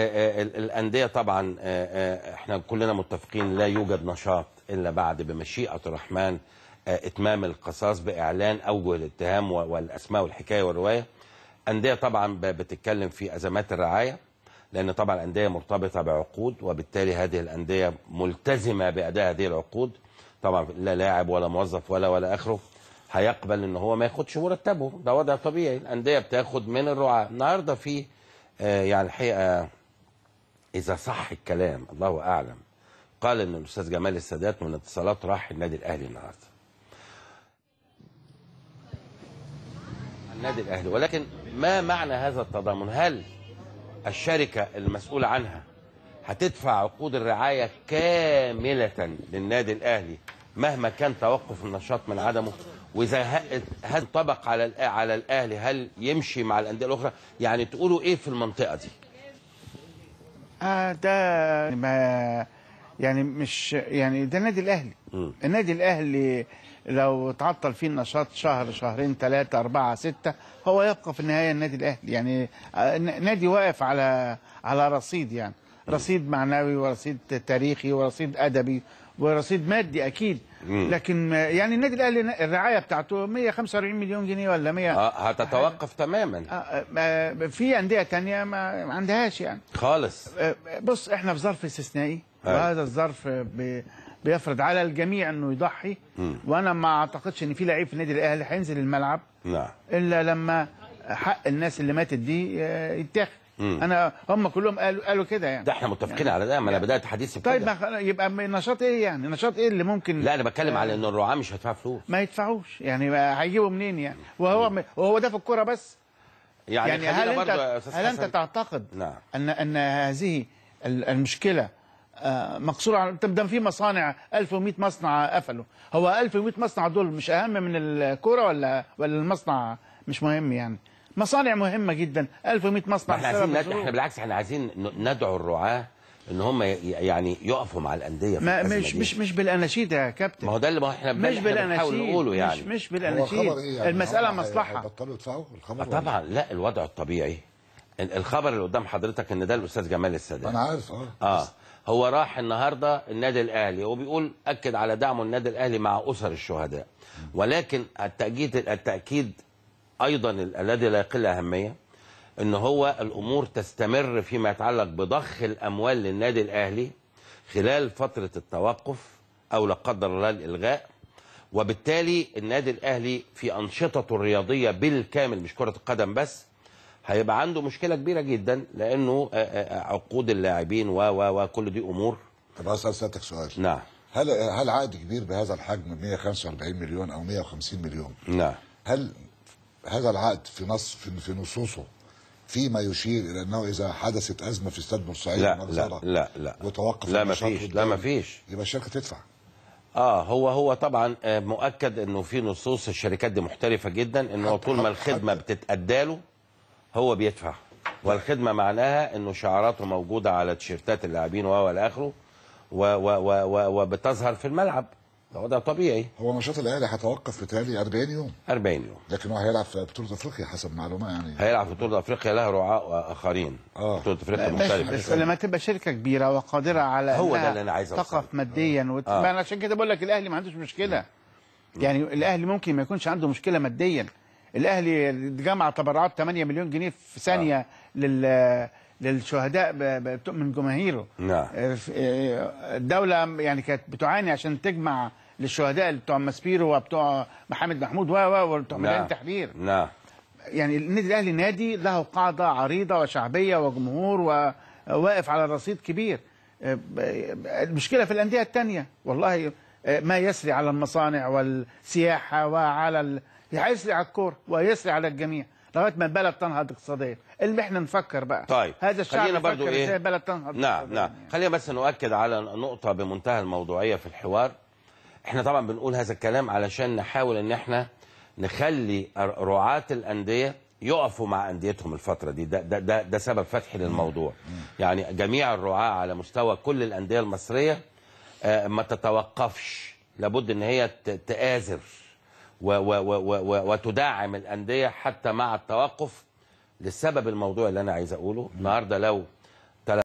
آه، آه، الأندية طبعا آه، احنا كلنا متفقين لا يوجد نشاط إلا بعد بمشيئة الرحمن إتمام القصاص بإعلان أوجه الاتهام والأسماء والحكاية والرواية أندية طبعا بتتكلم في أزمات الرعاية لأن طبعا الأندية مرتبطة بعقود وبالتالي هذه الأندية ملتزمة بأداء هذه العقود طبعا لا لاعب ولا موظف ولا ولا آخره هيقبل ان هو ما ياخدش مرتبه ده وضع طبيعي الانديه بتاخد من الرعاه النهارده في يعني الحقيقه اذا صح الكلام الله اعلم قال ان الاستاذ جمال السادات من اتصالات راح النادي الاهلي النهارده النادي الاهلي ولكن ما معنى هذا التضامن هل الشركه المسؤوله عنها هتدفع عقود الرعايه كامله للنادي الاهلي مهما كان توقف النشاط من عدمه واذا هل طبق على على الاهلي هل يمشي مع الانديه الاخرى يعني تقولوا ايه في المنطقه دي آه ده ما يعني مش يعني ده النادي الاهلي النادي الاهلي لو تعطل فيه النشاط شهر شهرين ثلاثة أربعة ستة هو يبقى في النهاية النادي الأهلي يعني آه، نادي واقف على على رصيد يعني رصيد معنوي ورصيد تاريخي ورصيد أدبي ورصيد مادي اكيد لكن يعني النادي الاهلي الرعايه بتاعته 145 مليون جنيه ولا 100 اه هتتوقف حاجة. تماما آه،, آه في انديه ثانيه ما عندهاش يعني خالص آه، آه، بص احنا في ظرف استثنائي وهذا الظرف بيفرض على الجميع انه يضحي وانا ما اعتقدش ان في لعيب في النادي الاهلي هينزل الملعب نعم الا لما حق الناس اللي ماتت دي يتاخد انا هم كلهم قالوا قالوا كده يعني ده احنا متفقين يعني على ده ما انا يعني بدات حديثي طيب ما يبقى نشاط ايه يعني نشاط ايه اللي ممكن لا انا بتكلم على آه. ان الرعاه مش هيدفعوا فلوس ما يدفعوش يعني هيجيبوا منين يعني وهو م. وهو ده في الكوره بس يعني, يعني هل انت هل انت تعتقد نعم. ان ان هذه المشكله آه، مقصوره على طب ده في مصانع 1100 مصنع قفلوا هو 1100 مصنع دول مش اهم من الكوره ولا ولا المصنع مش مهم يعني مصانع مهمه جدا 1100 مصنع احنا عايزين ند... احنا بالعكس احنا عايزين ندعو الرعاه ان هم يعني يقفوا مع الانديه ما مش مش مش بالاناشيد يا كابتن ما هو ده اللي احنا مش بنحاول نقوله يعني مش مش بالاناشيد إيه يعني المساله مصلحه بطلوا يدفعوا الخمر آه، إيه؟ طبعا لا الوضع الطبيعي الخبر اللي قدام حضرتك ان ده الاستاذ جمال السادات انا عارف اه اه هو راح النهارده النادي الاهلي وبيقول اكد على دعمه النادي الاهلي مع اسر الشهداء ولكن التاكيد التاكيد ايضا الذي لا يقل اهميه ان هو الامور تستمر فيما يتعلق بضخ الاموال للنادي الاهلي خلال فتره التوقف او لا قدر الله الالغاء وبالتالي النادي الاهلي في انشطته الرياضيه بالكامل مش كره القدم بس هيبقى عنده مشكله كبيره جدا لانه عقود اللاعبين و و وكل دي امور طب اسال سيادتك سؤال نعم هل هل عقد كبير بهذا الحجم 145 مليون او 150 مليون نعم هل هذا العقد في نص في نصوصه فيما يشير الى انه اذا حدثت ازمه في استاد بورسعيد لا, لا لا لا وتوقف لا ما فيش لا ما فيش يبقى الشركه تدفع اه هو هو طبعا آه، مؤكد انه في نصوص الشركات دي محترفه جدا انه طول ما الخدمه بتتادى له هو بيدفع والخدمه معناها انه شعاراته موجوده على تيشيرتات اللاعبين و الى اخره وبتظهر في الملعب هو ده طبيعي هو نشاط الاهلي هيتوقف بتهيألي 40 يوم 40 يوم لكن هو هيلعب في بطوله افريقيا حسب معلومه يعني هيلعب في بطوله افريقيا له رعاة اخرين اه بطوله افريقيا مختلفه بس لما تبقى شركه كبيره وقادره على هو ده اللي انا عايز تقف ماديا آه. آه. عشان كده بقول لك الاهلي ما عندوش مشكله مم. يعني الاهلي ممكن ما يكونش عنده مشكله ماديا الاهلي جمع تبرعات 8 مليون جنيه في ثانيه آه. لل للشهداء ب... ب... من جماهيره نعم آه، الدوله يعني كانت بتعاني عشان تجمع للشهداء اللي بتوع ماسبيرو وبتوع محمد محمود و و وبتوع ميدان التحرير نعم. نعم يعني النادي الاهلي نادي له قاعده عريضه وشعبيه وجمهور وواقف على رصيد كبير آه، المشكله في الانديه الثانيه والله آه، ما يسري على المصانع والسياحه وعلى يسري على الكوره ويسري على الجميع لغايه ما البلد تنهض اقتصاديا اللي احنا نفكر بقى طيب هذا الشعب خلينا برضو ايه البلد تنهض نعم نعم خلينا بس نؤكد على نقطه بمنتهى الموضوعيه في الحوار احنا طبعا بنقول هذا الكلام علشان نحاول ان احنا نخلي رعاة الانديه يقفوا مع انديتهم الفتره دي ده ده ده, ده سبب فتحي للموضوع يعني جميع الرعاة على مستوى كل الانديه المصريه آه، ما تتوقفش لابد ان هي تآزر وتدعم الانديه حتى مع التوقف للسبب الموضوع اللي انا عايز اقوله النهارده لو